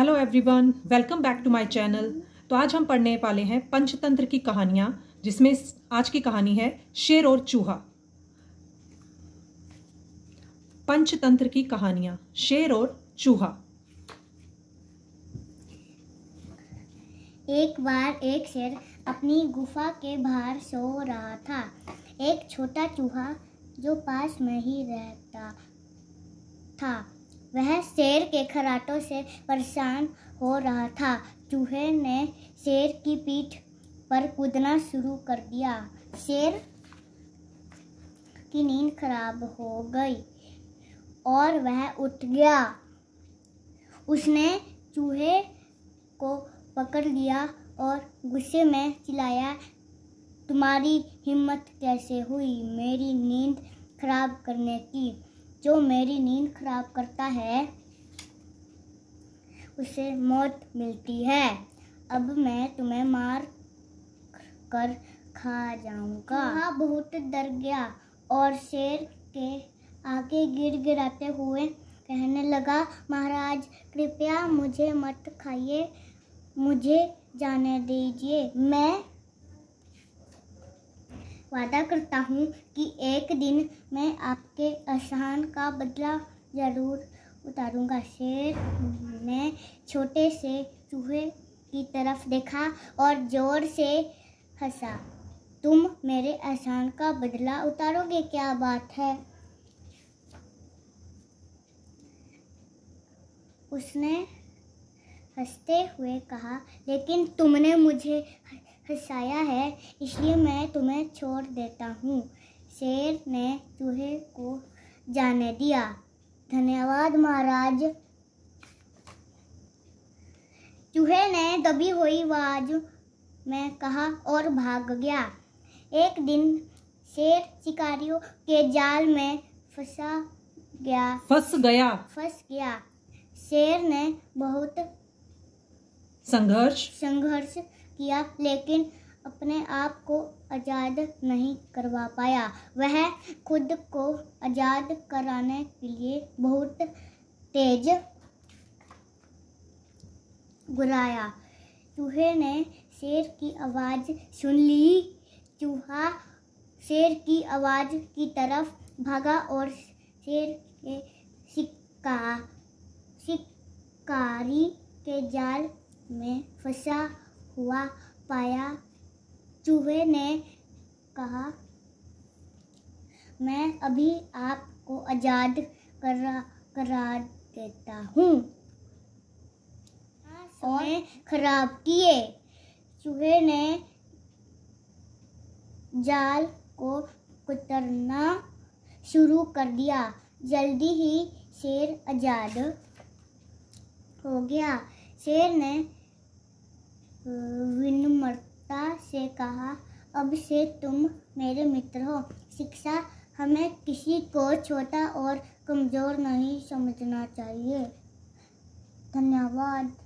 hello everyone welcome back to my channel तो आज हम पढ़ने वाले हैं पंचतंत्र की कहानियाँ जिसमें आज की कहानी है शेर और चूहा पंचतंत्र की कहानियां शेर और चूहा एक बार एक शेर अपनी गुफा के बाहर सो रहा था एक छोटा चूहा जो पास में ही रहता था वह शेर के खराटों से परेशान हो रहा था चूहे ने शेर की पीठ पर कूदना शुरू कर दिया शेर की नींद खराब हो गई और वह उठ गया उसने चूहे को पकड़ लिया और गुस्से में चिल्लाया तुम्हारी हिम्मत कैसे हुई मेरी नींद खराब करने की जो मेरी नींद खराब करता है उसे मौत मिलती है अब मैं तुम्हें मार कर खा जाऊंगा हाँ बहुत डर गया और शेर के आगे गिर गिराते हुए कहने लगा महाराज कृपया मुझे मत खाइए मुझे जाने दीजिए मैं वादा करता हूँ कि एक दिन मैं आपके एहसान का बदला ज़रूर उतारूंगा शेर ने छोटे से चूहे की तरफ देखा और ज़ोर से हंसा तुम मेरे एहसान का बदला उतारोगे क्या बात है उसने हंसते हुए कहा लेकिन तुमने मुझे हंसाया है इसलिए मैं तुम्हें छोड़ देता हूँ शेर ने चूहे को जाने दिया धन्यवाद महाराज चूहे ने दबी हुई आवाज में कहा और भाग गया एक दिन शेर शिकारियों के जाल में फंसा गया फंस गया फंस गया शेर ने बहुत संघर्ष संघर्ष किया लेकिन अपने आप को आज़ाद नहीं करवा पाया वह खुद को आज़ाद कराने के लिए बहुत तेज गुराया चूहे ने शेर की आवाज़ सुन ली चूहा शेर की आवाज़ की तरफ भागा और शेर के शिकार शिकारी के जाल में फंसा हुआ पाया चूहे ने कहा मैं अभी आपको आज़ाद करा करा देता हूँ और खराब किए चूहे ने जाल को कुतरना शुरू कर दिया जल्दी ही शेर आज़ाद हो गया शेर ने विनम्रता से कहा अब से तुम मेरे मित्र हो शिक्षा हमें किसी को छोटा और कमज़ोर नहीं समझना चाहिए धन्यवाद